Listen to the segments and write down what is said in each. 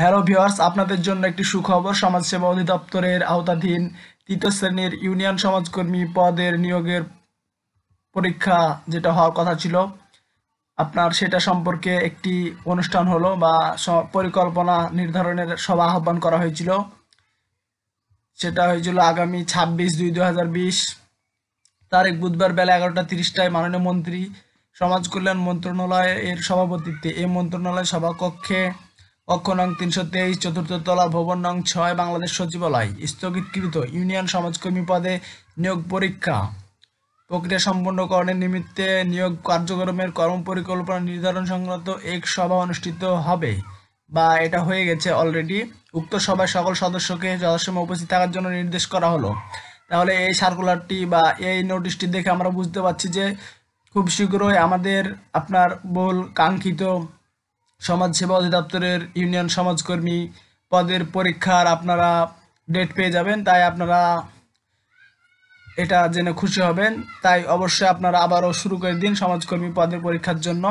hello viewers আপনাদের জন্য একটি সুখবর সমাজসেবা অধিদপ্তরের আওতাধীন তৃতীয় শ্রেণীর ইউনিয়ন সমাজকর্মী পদের নিয়োগের পরীক্ষা যেটা হওয়ার কথা ছিল আপনার সেটা সম্পর্কে একটি অনুষ্ঠান হলো বা পরিকল্পনা নির্ধারণের সভা আহ্বান করা হয়েছিল সেটা হয়েছিল আগামী ছাব্বিশ দুই দু হাজার বিশ তারিখ বুধবার বেলা এগারোটা তিরিশটায় মাননীয় মন্ত্রী সমাজ কল্যাণ মন্ত্রণালয় এর সভাপতিত্বে এই মন্ত্রণালয় সভাকক্ষে কক্ষ নং তিনশো তেইশ চতুর্থ তলা ভবন নং ছয় বাংলাদেশ সচিবালয় স্থগিতকৃত ইউনিয়ন সমাজকর্মী পদে নিয়োগ পরীক্ষা প্রক্রিয়া সম্পন্নকরণের নিমিত্তে নিয়োগ কার্যক্রমের কর্ম পরিকল্পনা নির্ধারণ সংক্রান্ত এক সভা অনুষ্ঠিত হবে বা এটা হয়ে গেছে অলরেডি উক্ত সভায় সকল সদস্যকে যথাসময় উপস্থিত থাকার জন্য নির্দেশ করা হলো তাহলে এই সার্কুলারটি বা এই নোটিশটি দেখে আমরা বুঝতে পারছি যে খুব শীঘ্রই আমাদের আপনার বহুল কাঙ্ক্ষিত সমাজসেবা অধিদপ্তরের ইউনিয়ন সমাজকর্মী পদের পরীক্ষার আপনারা ডেট পেয়ে যাবেন তাই আপনারা এটা জেনে খুশি হবেন তাই অবশ্যই আপনারা আবারও শুরু করে দিন সমাজকর্মী পদের পরীক্ষার জন্য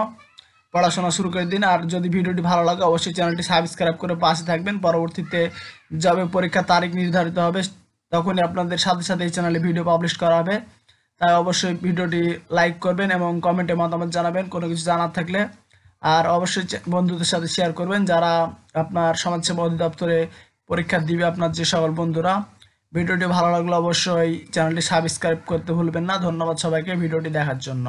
পড়াশোনা শুরু করে দিন আর যদি ভিডিওটি ভালো লাগে অবশ্যই চ্যানেলটি সাবস্ক্রাইব করে পাশে থাকবেন পরবর্তীতে যবে পরীক্ষা তারিখ নির্ধারিত হবে তখনই আপনাদের সাথে সাথে এই চ্যানেলে ভিডিও পাবলিশ করা হবে তাই অবশ্যই ভিডিওটি লাইক করবেন এবং কমেন্টে মতামত জানাবেন কোনো কিছু জানার থাকলে আর অবশ্যই বন্ধুদের সাথে শেয়ার করবেন যারা আপনার সমাজসেবা অধিদপ্তরে পরীক্ষা দিবে আপনার যে সকল বন্ধুরা ভিডিওটি ভালো লাগলে অবশ্যই চ্যানেলটি সাবস্ক্রাইব করতে ভুলবেন না ধন্যবাদ সবাইকে ভিডিওটি দেখার জন্য